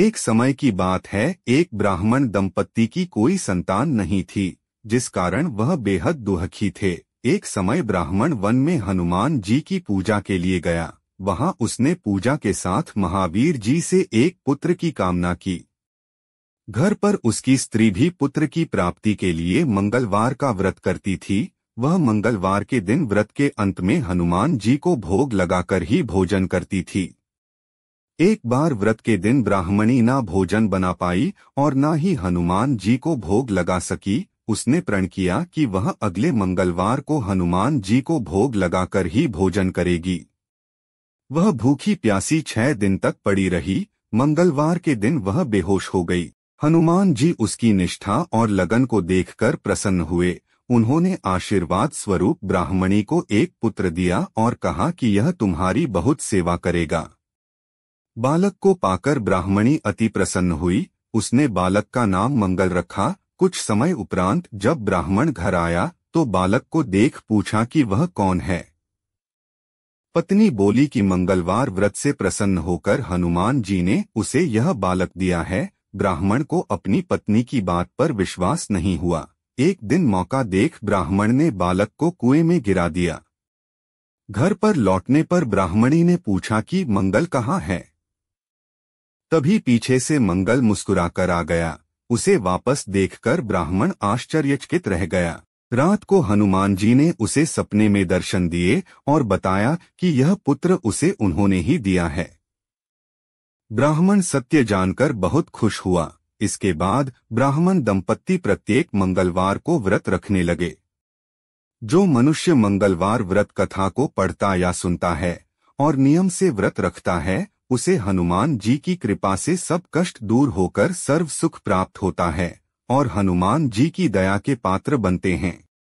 एक समय की बात है एक ब्राह्मण दंपत्ति की कोई संतान नहीं थी जिस कारण वह बेहद दुहखी थे एक समय ब्राह्मण वन में हनुमान जी की पूजा के लिए गया वहां उसने पूजा के साथ महावीर जी से एक पुत्र की कामना की घर पर उसकी स्त्री भी पुत्र की प्राप्ति के लिए मंगलवार का व्रत करती थी वह मंगलवार के दिन व्रत के अंत में हनुमान जी को भोग लगाकर ही भोजन करती थी एक बार व्रत के दिन ब्राह्मणी ना भोजन बना पाई और ना ही हनुमान जी को भोग लगा सकी उसने प्रण किया कि वह अगले मंगलवार को हनुमान जी को भोग लगाकर ही भोजन करेगी वह भूखी प्यासी छह दिन तक पड़ी रही मंगलवार के दिन वह बेहोश हो गई हनुमान जी उसकी निष्ठा और लगन को देखकर प्रसन्न हुए उन्होंने आशीर्वाद स्वरूप ब्राह्मणी को एक पुत्र दिया और कहा कि यह तुम्हारी बहुत सेवा करेगा बालक को पाकर ब्राह्मणी अति प्रसन्न हुई उसने बालक का नाम मंगल रखा कुछ समय उपरांत जब ब्राह्मण घर आया तो बालक को देख पूछा कि वह कौन है पत्नी बोली कि मंगलवार व्रत से प्रसन्न होकर हनुमान जी ने उसे यह बालक दिया है ब्राह्मण को अपनी पत्नी की बात पर विश्वास नहीं हुआ एक दिन मौका देख ब्राह्मण ने बालक को कुएं में गिरा दिया घर पर लौटने पर ब्राह्मणी ने पूछा कि मंगल कहाँ है तभी पीछे से मंगल मुस्कुराकर आ गया उसे वापस देखकर ब्राह्मण आश्चर्यचकित रह गया रात को हनुमान जी ने उसे सपने में दर्शन दिए और बताया कि यह पुत्र उसे उन्होंने ही दिया है ब्राह्मण सत्य जानकर बहुत खुश हुआ इसके बाद ब्राह्मण दंपत्ति प्रत्येक मंगलवार को व्रत रखने लगे जो मनुष्य मंगलवार व्रत कथा को पढ़ता या सुनता है और नियम से व्रत रखता है उसे हनुमान जी की कृपा से सब कष्ट दूर होकर सर्व सुख प्राप्त होता है और हनुमान जी की दया के पात्र बनते हैं